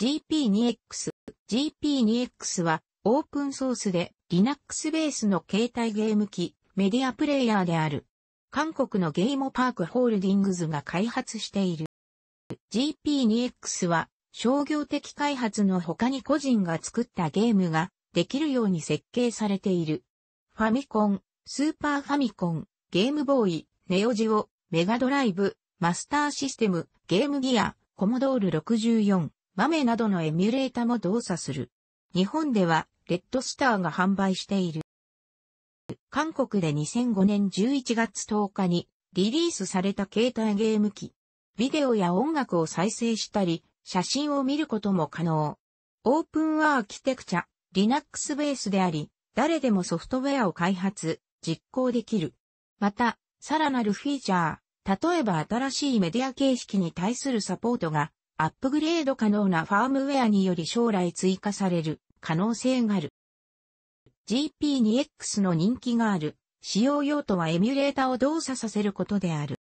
GP2X。GP2X はオープンソースで Linux ベースの携帯ゲーム機、メディアプレイヤーである。韓国のゲームパークホールディングズが開発している。GP2X は商業的開発の他に個人が作ったゲームができるように設計されている。ファミコン、スーパーファミコン、ゲームボーイ、ネオジオ、メガドライブ、マスターシステム、ゲームギア、コモドール64、豆などのエミュレータも動作する。日本では、レッドスターが販売している。韓国で2005年11月10日にリリースされた携帯ゲーム機。ビデオや音楽を再生したり、写真を見ることも可能。オープンアーキテクチャ、Linux ベースであり、誰でもソフトウェアを開発、実行できる。また、さらなるフィーチャー、例えば新しいメディア形式に対するサポートがアップグレード可能なファームウェアにより将来追加される可能性がある。GP2X の人気がある。使用用途はエミュレータを動作させることである。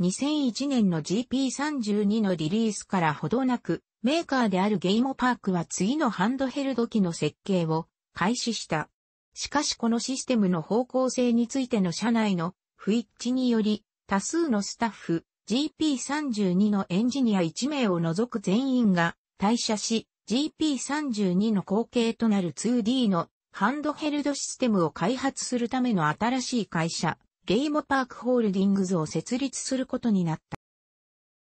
2001年の GP32 のリリースからほどなく、メーカーであるゲイモパークは次のハンドヘルド機の設計を開始した。しかしこのシステムの方向性についての社内の不一致により、多数のスタッフ、GP32 のエンジニア1名を除く全員が退社し、GP32 の後継となる 2D のハンドヘルドシステムを開発するための新しい会社、ゲイモパークホールディングズを設立することになっ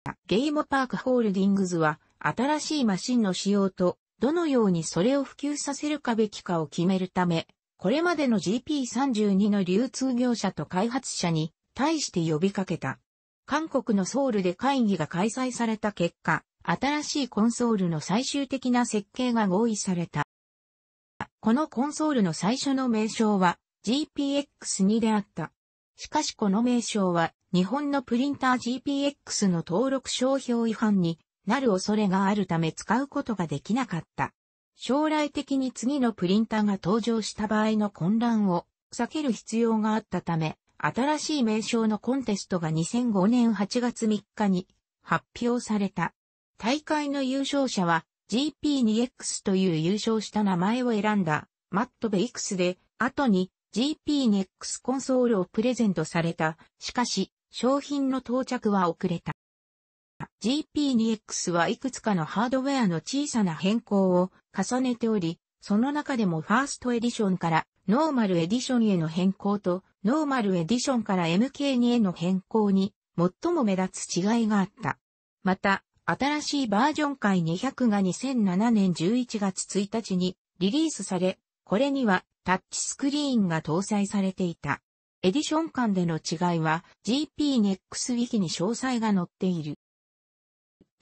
た。ゲイモパークホールディングズは、新しいマシンの仕様と、どのようにそれを普及させるかべきかを決めるため、これまでの GP32 の流通業者と開発者に対して呼びかけた。韓国のソウルで会議が開催された結果、新しいコンソールの最終的な設計が合意された。このコンソールの最初の名称は GPX2 であった。しかしこの名称は日本のプリンター GPX の登録商標違反になる恐れがあるため使うことができなかった。将来的に次のプリンターが登場した場合の混乱を避ける必要があったため、新しい名称のコンテストが2005年8月3日に発表された。大会の優勝者は GP2X という優勝した名前を選んだマットベイクスで、後に GP2X コンソールをプレゼントされた。しかし、商品の到着は遅れた。GP2X はいくつかのハードウェアの小さな変更を重ねており、その中でもファーストエディションからノーマルエディションへの変更と、ノーマルエディションから MK2 への変更に、最も目立つ違いがあった。また、新しいバージョン回200が2007年11月1日にリリースされ、これにはタッチスクリーンが搭載されていた。エディション間での違いは GPNEXWiki に詳細が載っている。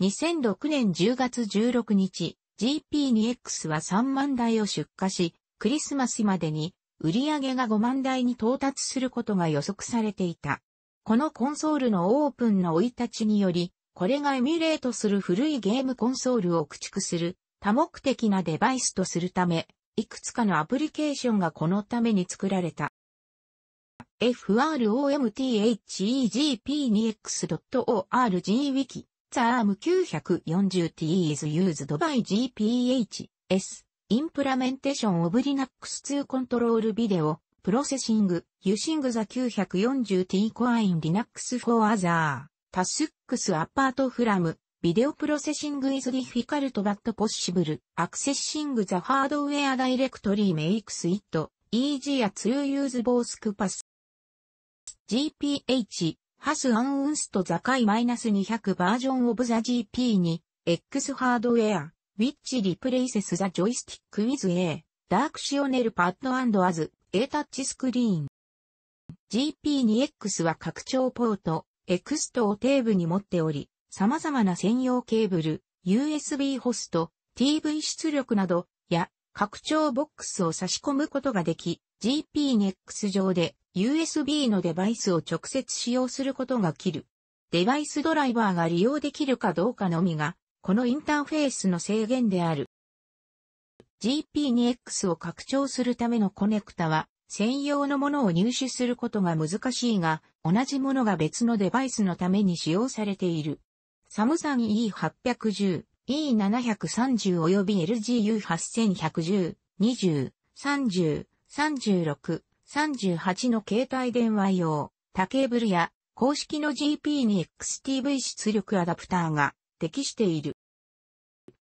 2006年10月16日、GP2X は3万台を出荷し、クリスマスまでに売り上げが5万台に到達することが予測されていた。このコンソールのオープンの追い立ちにより、これがエミュレートする古いゲームコンソールを駆逐する多目的なデバイスとするため、いくつかのアプリケーションがこのために作られた。fromthegp2x.org wiki, therm940t is used by gphs. インプラメンテーションオブリナックス2コントロールビデオ、プロセシング、ユシングザ 940t コアインリナックスフォーアザー、タスックスアパートフラム、ビデオプロセシングイズディフィカルトバットポッシブル、アクセッシングザハードウェアダイレクトリーメイクスイット、イージーアツーユーズボースクパス。GPH、ハスアンウンストザカイ -200 バージョンオブザ GP に、X ハードウェア、which replaces the joystick with a d a r k s h i o n e l pad and as a touch screen. GP2X は拡張ポート、EXT をテーブに持っており、様々な専用ケーブル、USB ホスト、TV 出力など、や、拡張ボックスを差し込むことができ、g p 2 x 上で USB のデバイスを直接使用することができる。デバイスドライバーが利用できるかどうかのみがこのインターフェースの制限である。GP2X を拡張するためのコネクタは、専用のものを入手することが難しいが、同じものが別のデバイスのために使用されている。サムザン E810、E730 及び LGU8110、20、30、36、38の携帯電話用、多ケーブルや公式の GP 2 XTV 出力アダプターが適している。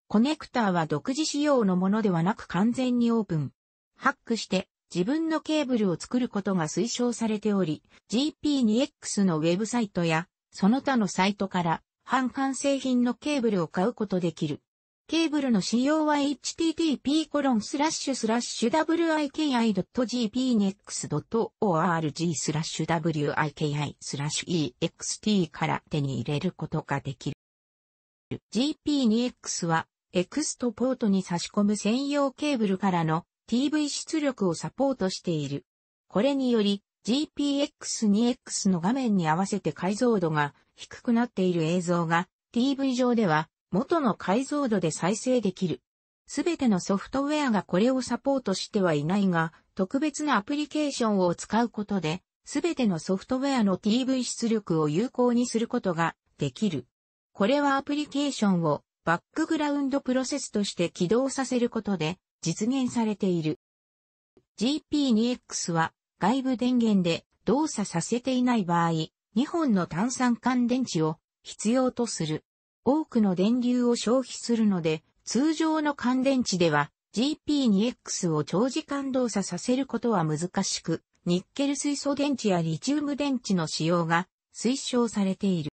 コネクターは独自仕様のものではなく完全にオープン。ハックして自分のケーブルを作ることが推奨されており、GP2X のウェブサイトやその他のサイトから半完成品のケーブルを買うことできる。ケーブルの仕様は http://wiki.gpnex.org/wiki/ext から手に入れることができる。GP2X は、エクストポートに差し込む専用ケーブルからの TV 出力をサポートしている。これにより、GPX2X の画面に合わせて解像度が低くなっている映像が TV 上では元の解像度で再生できる。すべてのソフトウェアがこれをサポートしてはいないが、特別なアプリケーションを使うことで、すべてのソフトウェアの TV 出力を有効にすることができる。これはアプリケーションをバックグラウンドプロセスとして起動させることで実現されている。GP2X は外部電源で動作させていない場合、2本の炭酸乾電池を必要とする。多くの電流を消費するので、通常の乾電池では GP2X を長時間動作させることは難しく、ニッケル水素電池やリチウム電池の使用が推奨されている。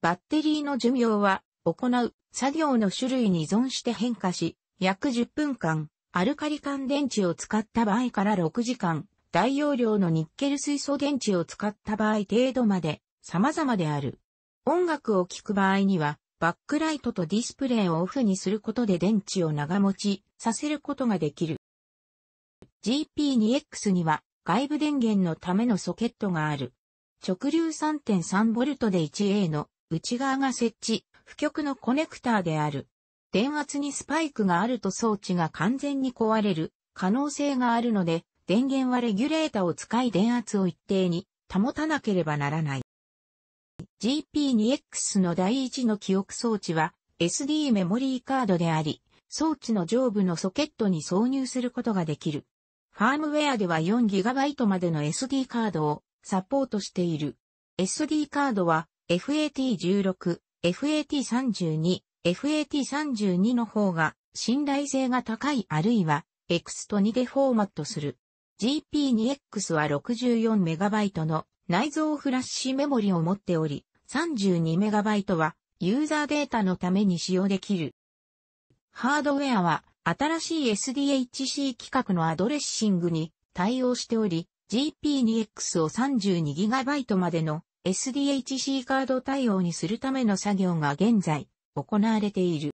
バッテリーの寿命は、行う作業の種類に依存して変化し、約10分間、アルカリ缶電池を使った場合から6時間、大容量のニッケル水素電池を使った場合程度まで様々である。音楽を聴く場合には、バックライトとディスプレイをオフにすることで電池を長持ちさせることができる。GP2X には外部電源のためのソケットがある。直流 3.3V で 1A の内側が設置、負極のコネクターである。電圧にスパイクがあると装置が完全に壊れる可能性があるので、電源はレギュレータを使い電圧を一定に保たなければならない。GP2X の第一の記憶装置は SD メモリーカードであり、装置の上部のソケットに挿入することができる。ファームウェアでは 4GB までの SD カードをサポートしている。SD カードは FAT16、FAT32、FAT32 の方が信頼性が高いあるいは X と2でフォーマットする。GP2X は 64MB の内蔵フラッシュメモリを持っており、32MB はユーザーデータのために使用できる。ハードウェアは新しい SDHC 規格のアドレッシングに対応しており、GP2X を 32GB までの SDHC カード対応にするための作業が現在行われている。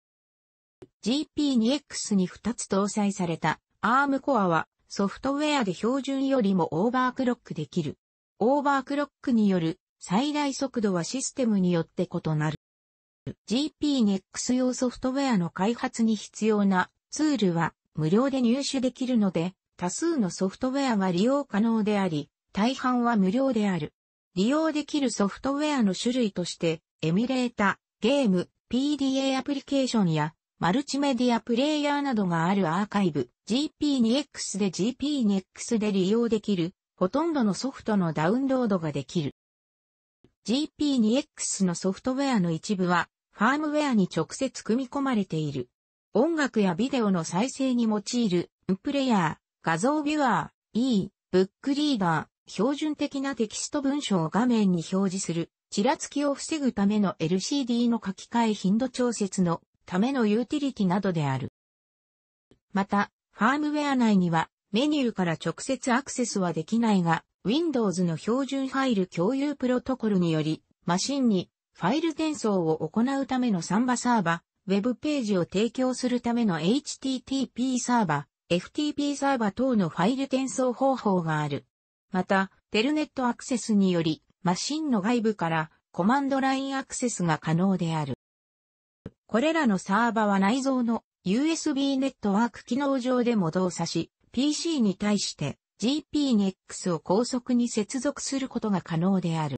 GP2X に2つ搭載された ARM コアはソフトウェアで標準よりもオーバークロックできる。オーバークロックによる最大速度はシステムによって異なる。GP2X 用ソフトウェアの開発に必要なツールは無料で入手できるので多数のソフトウェアが利用可能であり、大半は無料である。利用できるソフトウェアの種類として、エミュレータ、ゲーム、PDA アプリケーションや、マルチメディアプレイヤーなどがあるアーカイブ、GP2X で GP2X で利用できる、ほとんどのソフトのダウンロードができる。GP2X のソフトウェアの一部は、ファームウェアに直接組み込まれている。音楽やビデオの再生に用いる、プレイヤー、画像ビュアー、E、ブックリーダー、標準的なテキスト文章を画面に表示する、ちらつきを防ぐための LCD の書き換え頻度調節のためのユーティリティなどである。また、ファームウェア内にはメニューから直接アクセスはできないが、Windows の標準ファイル共有プロトコルにより、マシンにファイル転送を行うためのサンバサーバ、ウェブページを提供するための HTTP サーバ、FTP サーバ等のファイル転送方法がある。また、テルネットアクセスにより、マシンの外部からコマンドラインアクセスが可能である。これらのサーバは内蔵の USB ネットワーク機能上でも動作し、PC に対して GPNX を高速に接続することが可能である。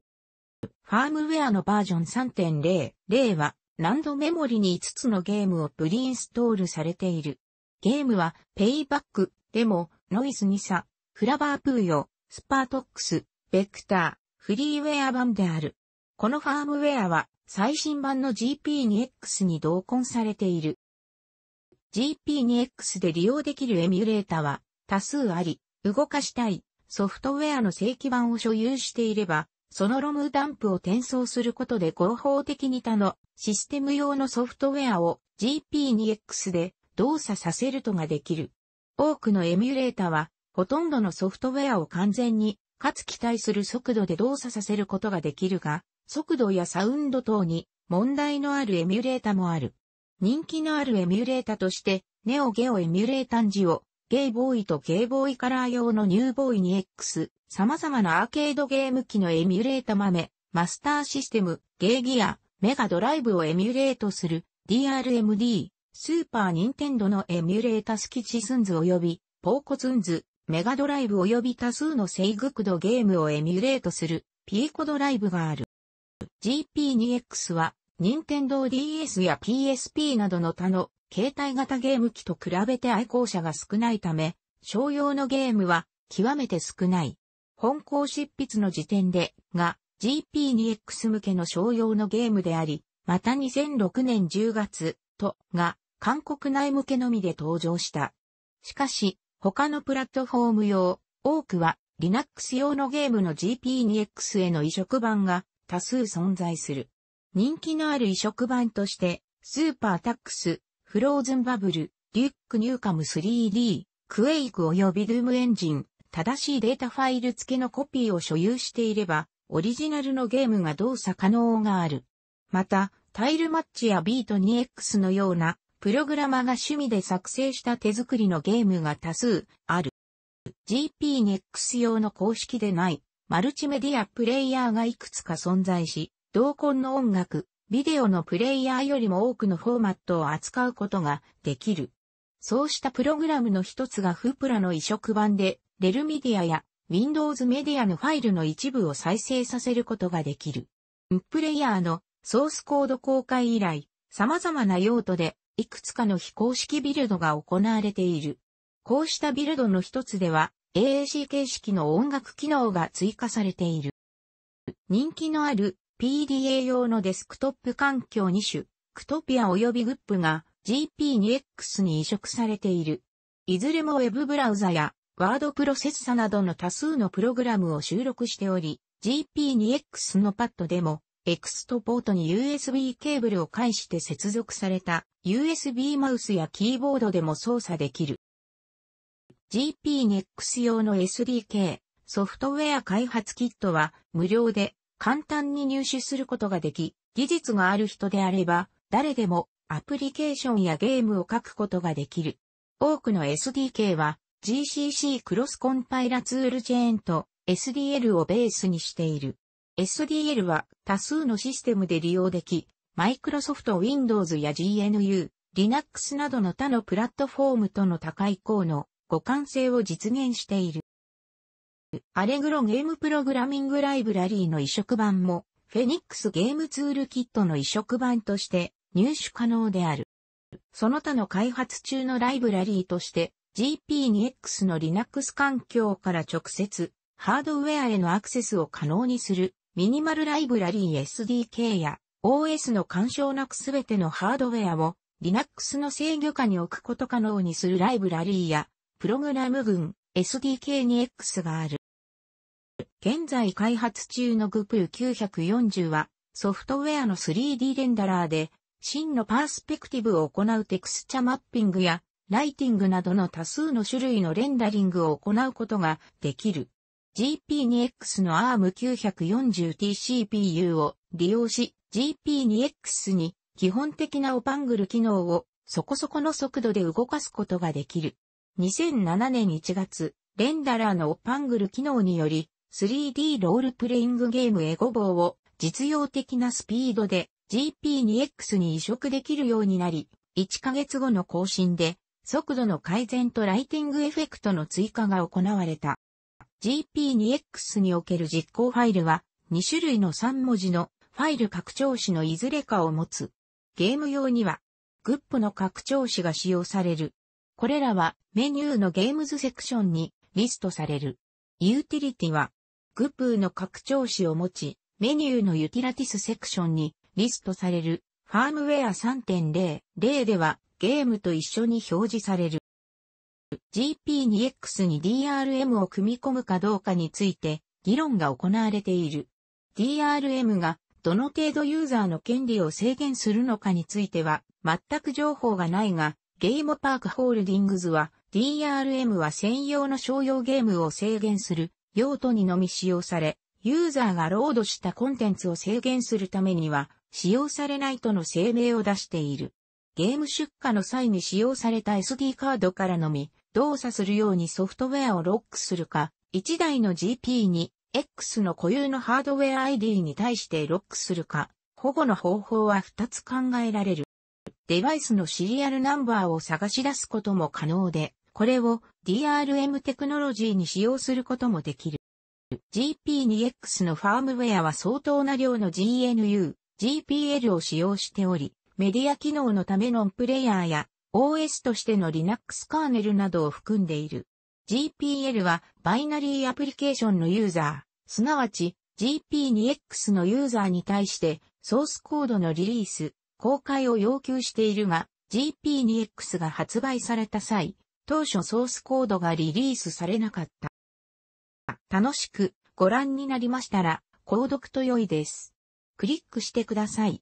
ファームウェアのバージョン3.0、0は、何度メモリに5つのゲームをプリインストールされている。ゲームは、ペイバック、デモ、ノイズ2差、フラバープーヨ、スパートックス、ベクター、フリーウェア版である。このファームウェアは、最新版の GP2X に同梱されている。GP2X で利用できるエミュレータは、多数あり、動かしたい、ソフトウェアの正規版を所有していれば、そのロムダンプを転送することで合法的に他のシステム用のソフトウェアを GP2X で動作させるとができる。多くのエミュレータは、ほとんどのソフトウェアを完全に、かつ期待する速度で動作させることができるが、速度やサウンド等に問題のあるエミュレータもある。人気のあるエミュレータとして、ネオゲオエミュレータンジオ、ゲイボーイとゲイボーイカラー用のニューボーイに X、様々なアーケードゲーム機のエミュレータ豆、マスターシステム、ゲイギア、メガドライブをエミュレートする DRMD、スーパー・ニンテンドのエミュレータスキチスンズ及び、ポーコツンズ、メガドライブ及び多数の制御ドゲームをエミュレートする、ピーコドライブがある。GP2X は、ニンテンドー DS や PSP などの他の、携帯型ゲーム機と比べて愛好者が少ないため、商用のゲームは、極めて少ない。本校執筆の時点で、が、GP2X 向けの商用のゲームであり、また2006年10月、と、が、韓国内向けのみで登場した。しかし、他のプラットフォーム用、多くは Linux 用のゲームの GP2X への移植版が多数存在する。人気のある移植版として、スーパータックス、フローズンバブル、リュックニューカム 3D、クエイク及びドゥームエンジン、正しいデータファイル付けのコピーを所有していれば、オリジナルのゲームが動作可能がある。また、タイルマッチやビート 2X のようなプログラマが趣味で作成した手作りのゲームが多数ある。GPNEX 用の公式でないマルチメディアプレイヤーがいくつか存在し、同梱の音楽、ビデオのプレイヤーよりも多くのフォーマットを扱うことができる。そうしたプログラムの一つがフープラの移植版で、レルメディアや Windows メディアのファイルの一部を再生させることができる。プレイヤーのソースコード公開以来、様々な用途でいくつかの非公式ビルドが行われている。こうしたビルドの一つでは、AAC 形式の音楽機能が追加されている。人気のある PDA 用のデスクトップ環境2種、クトピア及びグップが GP2X に移植されている。いずれも Web ブラウザやワードプロセッサなどの多数のプログラムを収録しており、GP2X のパッドでもエクストポートに USB ケーブルを介して接続された USB マウスやキーボードでも操作できる。GPNEX 用の SDK、ソフトウェア開発キットは無料で簡単に入手することができ、技術がある人であれば誰でもアプリケーションやゲームを書くことができる。多くの SDK は GCC クロスコンパイラツールチェーンと SDL をベースにしている。SDL は多数のシステムで利用でき、Microsoft Windows や GNU、Linux などの他のプラットフォームとの高い高の互換性を実現している。アレグロゲームプログラミングライブラリーの移植版も、フェニックスゲームツールキットの移植版として入手可能である。その他の開発中のライブラリーとして GP2X の Linux 環境から直接ハードウェアへのアクセスを可能にするミニマルライブラリー SDK や OS の干渉なくすべてのハードウェアを Linux の制御下に置くこと可能にするライブラリーやプログラム群 SDK に X がある。現在開発中の GPU940 はソフトウェアの 3D レンダラーで真のパースペクティブを行うテクスチャマッピングやライティングなどの多数の種類のレンダリングを行うことができる。GP2X の ARM940TCPU を利用し GP2X に基本的なオパングル機能をそこそこの速度で動かすことができる。2007年1月、レンダラーのオパングル機能により 3D ロールプレイングゲームエゴボーを実用的なスピードで GP2X に移植できるようになり、1ヶ月後の更新で速度の改善とライティングエフェクトの追加が行われた。GP2X における実行ファイルは、2種類の3文字のファイル拡張子のいずれかを持つ。ゲーム用には、グップの拡張子が使用される。これらはメニューのゲームズセクションにリストされる。ユーティリティは、グップの拡張子を持ち、メニューのユーティラティスセクションにリストされる。ファームウェア3.0、0ではゲームと一緒に表示される。GP2X に DRM を組み込むかどうかについて議論が行われている。DRM がどの程度ユーザーの権利を制限するのかについては全く情報がないが、ゲームパークホールディングズは DRM は専用の商用ゲームを制限する用途にのみ使用され、ユーザーがロードしたコンテンツを制限するためには使用されないとの声明を出している。ゲーム出荷の際に使用された SD カードからのみ、動作するようにソフトウェアをロックするか、1台の GP に X の固有のハードウェア ID に対してロックするか、保護の方法は2つ考えられる。デバイスのシリアルナンバーを探し出すことも可能で、これを DRM テクノロジーに使用することもできる。GP2X のファームウェアは相当な量の GNU、GPL を使用しており、メディア機能のためのプレイヤーや OS としての Linux カーネルなどを含んでいる。GPL はバイナリーアプリケーションのユーザー、すなわち GP2X のユーザーに対してソースコードのリリース、公開を要求しているが GP2X が発売された際、当初ソースコードがリリースされなかった。楽しくご覧になりましたら、購読と良いです。クリックしてください。